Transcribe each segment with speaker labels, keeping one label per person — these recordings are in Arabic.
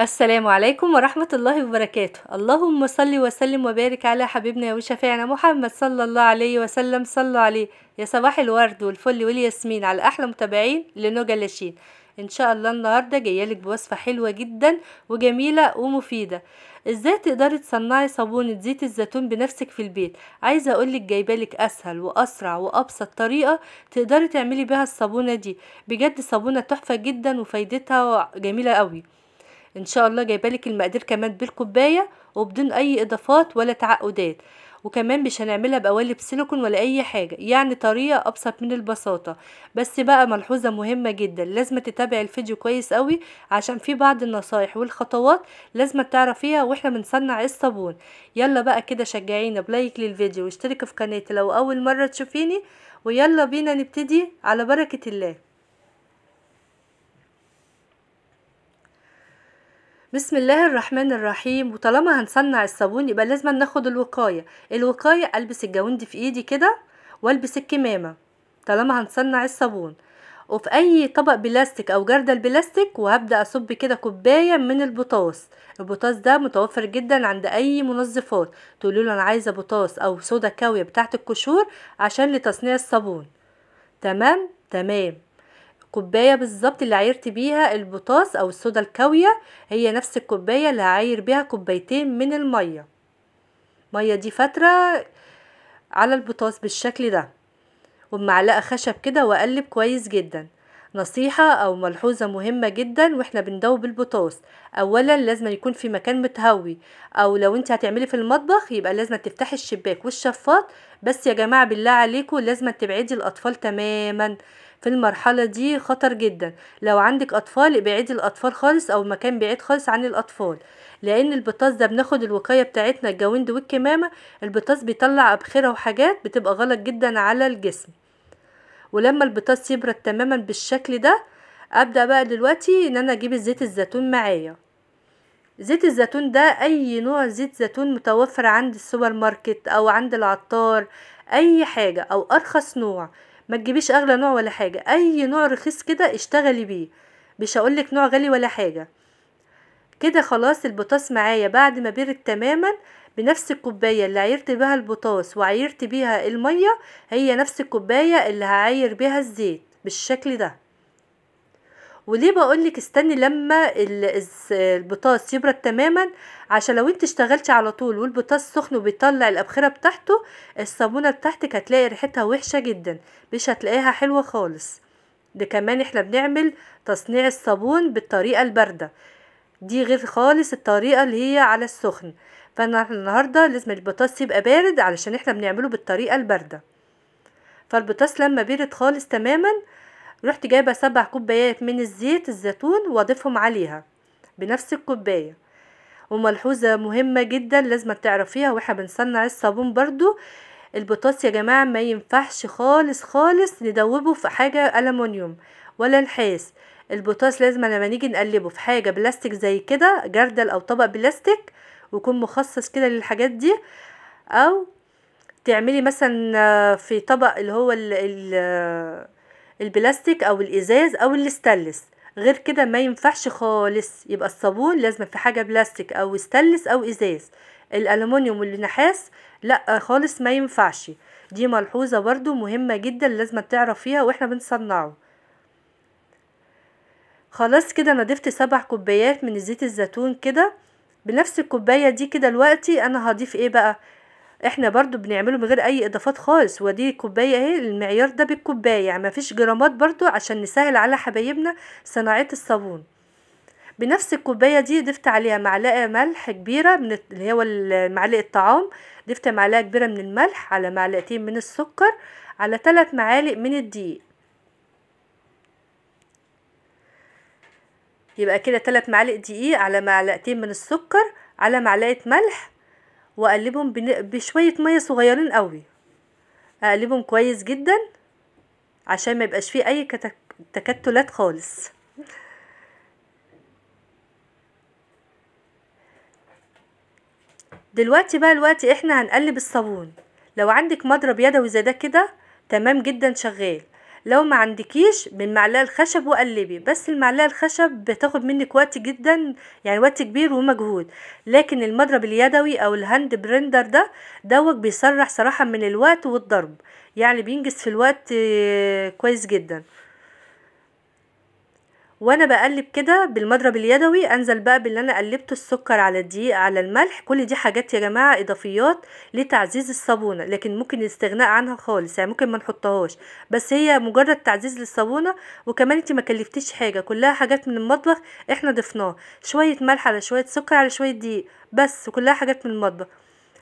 Speaker 1: السلام عليكم ورحمة الله وبركاته اللهم صل وسلم وبارك على حبيبنا وشفيعنا محمد صلى الله عليه وسلم صلوا عليه يا صباح الورد والفل والياسمين على أحلى متابعين لنوجا لاشين ان شاء الله النهارده جايالك بوصفه حلوه جدا وجميله ومفيده ازاي تقدري تصنعي صابونه زيت الزيتون بنفسك في البيت عايزه اقولك جايبالك اسهل واسرع وابسط طريقه تقدري تعملي بيها الصابونه دي بجد صابونه تحفه جدا وفايدتها جميله قوي ان شاء الله جايبالك المقادير كمان بالكوبايه وبدون اي اضافات ولا تعقدات وكمان مش هنعملها بقوالب سيليكون ولا اي حاجه يعني طريقه ابسط من البساطه بس بقى ملحوظه مهمه جدا لازم تتابعي الفيديو كويس قوي عشان في بعض النصايح والخطوات لازم تعرفيها واحنا بنصنع الصابون يلا بقى كده شجعينا بلايك للفيديو واشتركي في قناتي لو اول مره تشوفيني ويلا بينا نبتدي على بركه الله بسم الله الرحمن الرحيم وطالما هنصنع الصابون يبقى لازم ناخد الوقاية الوقاية البس الجوندي في ايدي كده والبس الكمامة طالما هنصنع الصابون وفي اي طبق بلاستيك او جردل بلاستيك وهبدا اصب كده كوبايه من البطاس البطاس ده متوفر جدا عند اي منظفات تقولوا له انا عايزه بطاس او صودا كاويه بتاعه القشور عشان لتصنيع الصابون تمام تمام كوبايه بالظبط اللي عيرت بيها البطاس او الصودا الكاويه هي نفس الكوبايه اللي هعاير بيها كوبايتين من الميه الميه دي فتره على البطاس بالشكل ده وبمعلقه خشب كده واقلب كويس جدا نصيحة أو ملحوظة مهمة جدا واحنا بندوب البطاس أولا لازم يكون في مكان متهوي أو لو انت هتعملي في المطبخ يبقى لازم تفتحي الشباك والشفاط بس يا جماعة بالله عليكم لازم تبعدي الأطفال تماما في المرحلة دي خطر جدا لو عندك أطفال ابعدي الأطفال خالص أو مكان بعيد خالص عن الأطفال لأن البطاس ده بناخد الوقاية بتاعتنا الجويند والكمامة البطاس بيطلع أبخرة وحاجات بتبقى غلط جدا على الجسم ولما البطاس يبرد تماما بالشكل ده أبدأ بقى دلوقتي إن أنا أجيب زيت الزيتون معايا زيت الزيتون ده اي نوع زيت زيتون متوفر عند السوبر ماركت او عند العطار اي حاجة او ارخص نوع ما تجيبيش اغلى نوع ولا حاجه اي نوع رخيص كده اشتغلي بيه مش هقولك نوع غالي ولا حاجه كده خلاص البطاس معايا بعد ما برد تماما بنفس الكوبايه اللي عيرت بيها البطاس وعيرت بيها الميه هي نفس الكوبايه اللي هعير بيها الزيت بالشكل ده وليه بقولك استني لما البطاس يبرد تماما عشان لو انت اشتغلتي على طول والبطاس سخن وبيطلع الابخره بتاعته الصابونه بتاعتك هتلاقي ريحتها وحشه جدا مش هتلاقيها حلوه خالص ده كمان احنا بنعمل تصنيع الصابون بالطريقه البارده دي غير خالص الطريقه اللي هي على السخن فانا النهارده لازم البطاطس يبقى بارد علشان احنا بنعمله بالطريقه البارده فالبطاطس لما بيرد خالص تماما رحت جايبه سبع كوبايات من الزيت الزيتون واضيفهم عليها بنفس الكوبايه وملحوظه مهمه جدا لازم تعرفيها واحنا بنصنع الصابون برضو البطاطس يا جماعه ما ينفعش خالص خالص ندوبه في حاجه ألمونيوم ولا نحاس البوتاس لازم لما نيجي نقلبه في حاجه بلاستيك زي كده جردل او طبق بلاستيك ويكون مخصص كده للحاجات دي او تعملي مثلا في طبق اللي هو ال ال البلاستيك او الازاز او الاستلس غير كده ما ينفعش خالص يبقى الصابون لازم في حاجه بلاستيك او استلس او ازاز الالومنيوم والنحاس لا خالص ما ينفعش دي ملحوظه برده مهمه جدا لازم تعرف فيها واحنا بنصنعه خلاص كده انا ضفت سبع كوبايات من زيت الزيتون كده بنفس الكوبايه دي كده دلوقتي انا هضيف ايه بقى احنا برضو بنعمله من غير اي اضافات خالص ودي كوبايه اهي المعيار ده بالكوبايه يعني مفيش جرامات برضو عشان نسهل على حبايبنا صناعه الصابون بنفس الكوبايه دي ضفت عليها معلقه ملح كبيره من اللي هو معلقه الطعام ضفت معلقه كبيره من الملح على معلقتين من السكر على ثلاث معالق من الدقيق يبقى كده ثلاث معالق دقيق على معلقتين من السكر على معلقه ملح واقلبهم بشويه ميه صغيرين قوي اقلبهم كويس جدا عشان ما يبقاش فيه اي تكتلات خالص دلوقتي بقى الوقت احنا هنقلب الصابون لو عندك مضرب يدوي زي ده كده تمام جدا شغال لو ما عندكيش بالمعلقه الخشب وقلبي بس المعلقه الخشب بتاخد منك وقت جدا يعني وقت كبير ومجهود لكن المضرب اليدوي او الهاند برندر ده دوت بيسرح صراحه من الوقت والضرب يعني بينجز في الوقت آه، كويس جدا وانا بقلب كده بالمضرب اليدوي انزل بقى باللي انا قلبته السكر على الدقيق على الملح كل دي حاجات يا جماعه اضافيات لتعزيز الصابونه لكن ممكن الاستغناء عنها خالص يعني ممكن ما نحطهاش بس هي مجرد تعزيز للصابونه وكمان انت ما كلفتيش حاجه كلها حاجات من المطبخ احنا ضفناها شويه ملح على شويه سكر على شويه دقيق بس كلها حاجات من المطبخ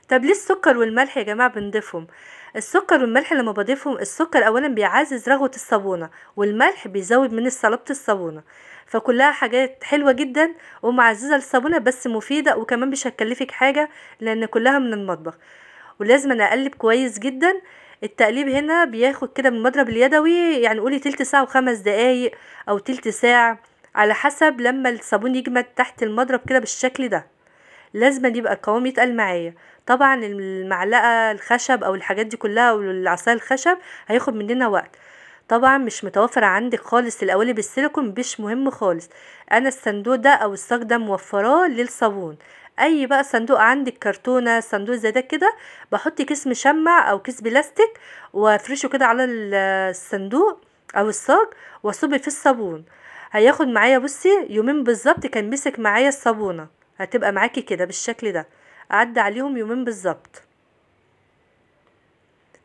Speaker 1: طب ليه السكر والملح يا جماعه بنضيفهم السكر والملح لما بضيفهم السكر اولا بيعزز رغوه الصابونه والملح بيزود من صلابه الصابونه فكلها حاجات حلوه جدا ومعززه للصابونه بس مفيده وكمان مش هتكلفك حاجه لان كلها من المطبخ ولازم انا اقلب كويس جدا التقليب هنا بياخد كده من المضرب اليدوي يعني قولي تلت ساعه وخمس دقايق او تلت ساعه على حسب لما الصابون يجمد تحت المضرب كده بالشكل ده لازم يبقى القوام يتقل معايا طبعا المعلقه الخشب او الحاجات دي كلها والعصايه الخشب هياخد مننا وقت طبعا مش متوفر عندك خالص القوالب السيليكون مش مهم خالص انا الصندوق ده او الصاج ده موفراه للصابون اي بقى صندوق عندك كرتونه صندوق زي ده كده بحط كيس مشمع او كيس بلاستيك وافرشه كده على الصندوق او الصاج واصب في الصابون هياخد معايا بصي يومين بالظبط كان مسك معايا الصابونه هتبقى معاكي كده بالشكل ده عدى عليهم يومين بالظبط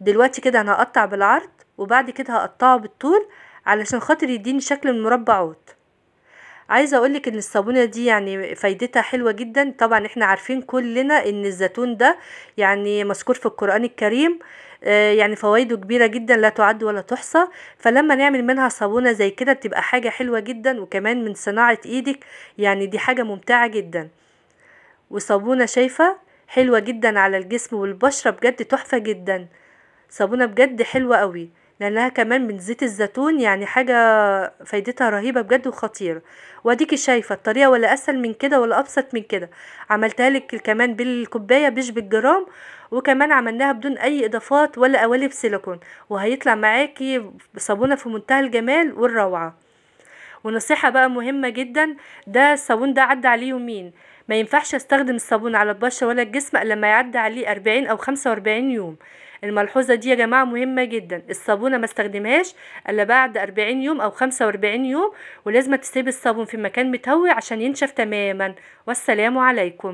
Speaker 1: دلوقتي كده انا هقطع بالعرض وبعد كده هقطعه بالطول علشان خاطر يديني شكل المربعات عايزه اقولك ان الصابونه دي يعني فايدتها حلوه جدا طبعا احنا عارفين كلنا ان الزيتون ده يعني مذكور في القران الكريم آه، يعني فوائده كبيره جدا لا تعد ولا تحصى فلما نعمل منها صابونه زي كده بتبقى حاجه حلوه جدا وكمان من صناعه ايدك يعني دي حاجه ممتعه جدا وصابونه شايفه حلوه جدا على الجسم والبشره بجد تحفه جدا صابونه بجد حلوه قوي لانها كمان من زيت الزيتون يعني حاجه فايدتها رهيبه بجد وخطيره واديكي شايفه الطريقه ولا اسهل من كده ولا ابسط من كده عملتها لك كمان بالكوبايه بيش بالجرام وكمان عملناها بدون اي اضافات ولا قوالب سيليكون وهيطلع معاكي صابونه في منتهى الجمال والروعه ونصيحه بقى مهمه جدا ده الصابون ده عدى عليه يومين ما ينفعش استخدم الصابون على البشرة ولا الجسم الا لما يعدي عليه 40 او 45 يوم الملحوظة دي يا جماعة مهمة جدا الصابونة ما استخدمهاش الا بعد 40 يوم او 45 يوم ولازم تسيب الصابون في مكان متهوي عشان ينشف تماما والسلام عليكم